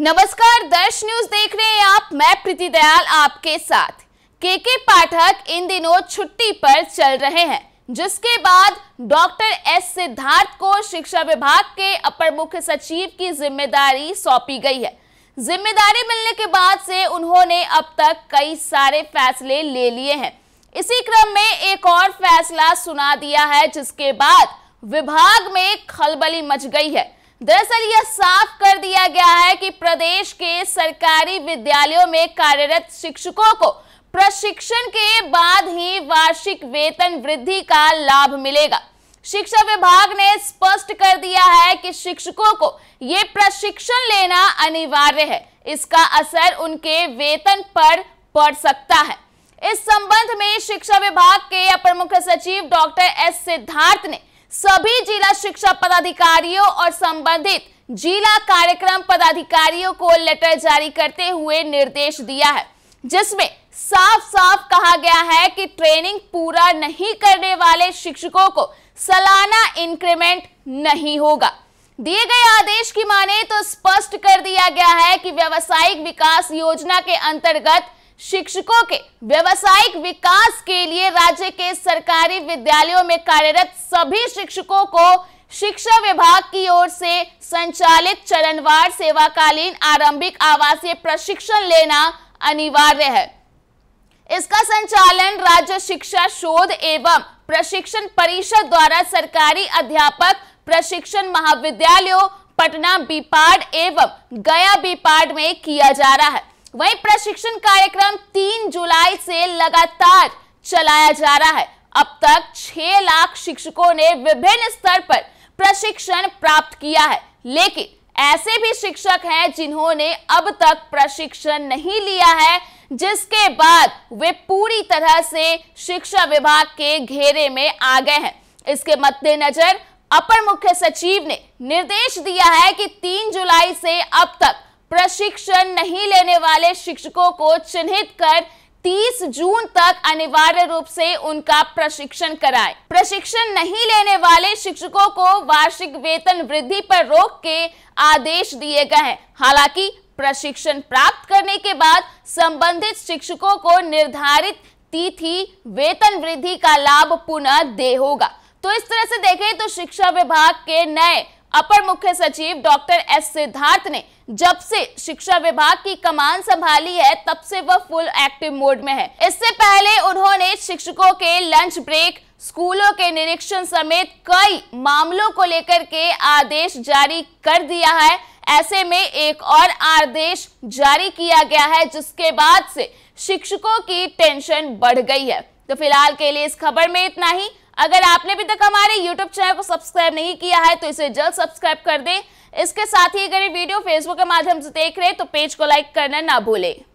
नमस्कार दर्श न्यूज देख रहे हैं आप मैं प्रीति दयाल आपके साथ के के पाठक इन दिनों छुट्टी पर चल रहे हैं जिसके बाद डॉक्टर एस सिद्धार्थ को शिक्षा विभाग के अपर मुख्य सचिव की जिम्मेदारी सौंपी गई है जिम्मेदारी मिलने के बाद से उन्होंने अब तक कई सारे फैसले ले लिए हैं इसी क्रम में एक और फैसला सुना दिया है जिसके बाद विभाग में खलबली मच गई है दरअसल यह साफ कर दिया गया है कि प्रदेश के सरकारी विद्यालयों में कार्यरत शिक्षकों को प्रशिक्षण के बाद ही वार्षिक वेतन वृद्धि का लाभ मिलेगा शिक्षा विभाग ने स्पष्ट कर दिया है कि शिक्षकों को ये प्रशिक्षण लेना अनिवार्य है इसका असर उनके वेतन पर पड़ सकता है इस संबंध में शिक्षा विभाग के अपर मुख्य सचिव डॉक्टर एस सिद्धार्थ ने सभी जिला शिक्षा पदाधिकारियों और संबंधित जिला कार्यक्रम पदाधिकारियों को लेटर जारी करते हुए निर्देश दिया है जिसमें साफ साफ कहा गया है कि ट्रेनिंग पूरा नहीं करने वाले शिक्षकों को सालाना इंक्रीमेंट नहीं होगा दिए गए आदेश की माने तो स्पष्ट कर दिया गया है कि व्यावसायिक विकास योजना के अंतर्गत शिक्षकों के व्यवसायिक विकास के लिए राज्य के सरकारी विद्यालयों में कार्यरत सभी शिक्षकों को शिक्षा विभाग की ओर से संचालित चरणवार सेवाकालीन आरंभिक आवासीय प्रशिक्षण लेना अनिवार्य है इसका संचालन राज्य शिक्षा शोध एवं प्रशिक्षण परिषद द्वारा सरकारी अध्यापक प्रशिक्षण महाविद्यालयों पटना बीपाड एवं गया बीपाड में किया जा रहा है वहीं प्रशिक्षण कार्यक्रम 3 जुलाई से लगातार चलाया जा रहा है अब तक 6 लाख शिक्षकों ने विभिन्न स्तर पर प्रशिक्षण प्राप्त किया है लेकिन ऐसे भी शिक्षक हैं जिन्होंने अब तक प्रशिक्षण नहीं लिया है जिसके बाद वे पूरी तरह से शिक्षा विभाग के घेरे में आ गए हैं इसके मद्देनजर अपर मुख्य सचिव ने निर्देश दिया है कि 3 जुलाई से अब तक प्रशिक्षण नहीं लेने वाले शिक्षकों को चिन्हित कर 30 जून तक अनिवार्य रूप से उनका प्रशिक्षण कराए प्रशिक्षण नहीं लेने वाले शिक्षकों को वार्षिक वेतन वृद्धि पर रोक के आदेश दिए गए हैं हालांकि प्रशिक्षण प्राप्त करने के बाद संबंधित शिक्षकों को निर्धारित तिथि वेतन वृद्धि का लाभ पुनः दे होगा तो इस तरह से देखें तो शिक्षा विभाग के नए अपर मुख्य सचिव डॉक्टर एस सिद्धार्थ ने जब से शिक्षा विभाग की कमान संभाली है तब से वह फुल एक्टिव मोड में है इससे पहले उन्होंने शिक्षकों के लंच ब्रेक स्कूलों के निरीक्षण समेत कई मामलों को लेकर के आदेश जारी कर दिया है ऐसे में एक और आदेश जारी किया गया है जिसके बाद से शिक्षकों की टेंशन बढ़ गई है तो फिलहाल के लिए इस खबर में इतना ही अगर आपने अभी तक हमारे यूट्यूब चैनल को सब्सक्राइब नहीं किया है तो इसे जल्द सब्सक्राइब कर दें इसके साथ ही अगर ये वीडियो फेसबुक के माध्यम से देख रहे हैं तो पेज को लाइक करना ना भूलें